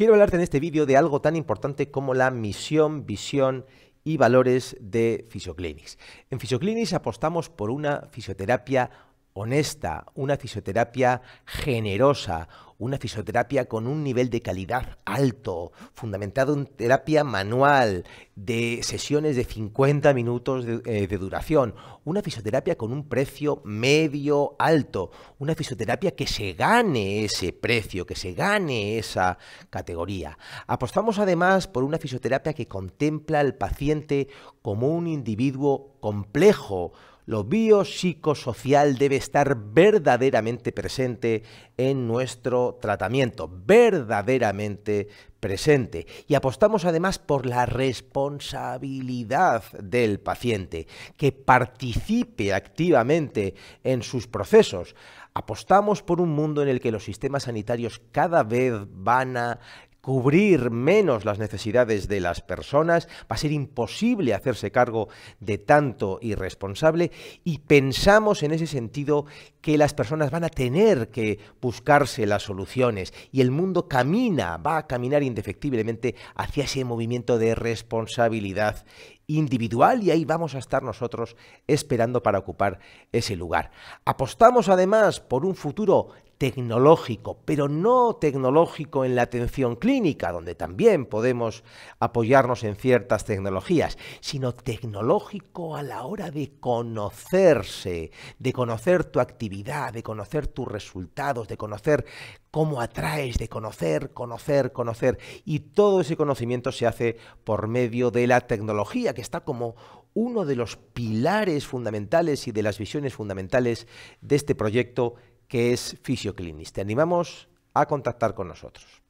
Quiero hablarte en este vídeo de algo tan importante como la misión, visión y valores de Physioclinics. En Physioclinics apostamos por una fisioterapia honesta, una fisioterapia generosa, una fisioterapia con un nivel de calidad alto, fundamentado en terapia manual, de sesiones de 50 minutos eh, de, duración, una fisioterapia con un precio medio alto, una fisioterapia que se gane ese precio, que se gane esa categoría. Apostamos además por una fisioterapia que contempla al paciente como un individuo complejo, lo biopsicosocial debe estar verdaderamente presente en nuestro tratamiento, verdaderamente presente y apostamos además por la responsabilidad del paciente, que participe activamente en sus procesos. Apostamos por un mundo en el que los sistemas sanitarios cada vez van a cubrir menos las necesidades de las personas, va a ser imposible hacerse cargo de tanto irresponsable y pensamos en ese sentido que las personas van a tener que buscarse las soluciones y el mundo camina, va a caminar indefectiblemente hacia ese movimiento de responsabilidad individual y ahí vamos a estar nosotros esperando para ocupar ese lugar. Apostamos además por un futuro tecnológico, pero no tecnológico en la atención clínica, donde también podemos apoyarnos en ciertas tecnologías, sino tecnológico a la hora de conocerse, de conocer tu actividad, de conocer tus resultados, de conocer cómo atraes, de conocer, conocer, conocer. Y todo ese conocimiento se hace por medio de la tecnología, que está como uno de los pilares fundamentales y de las visiones fundamentales de este proyecto que es Fisioclinis. Te animamos a contactar con nosotros.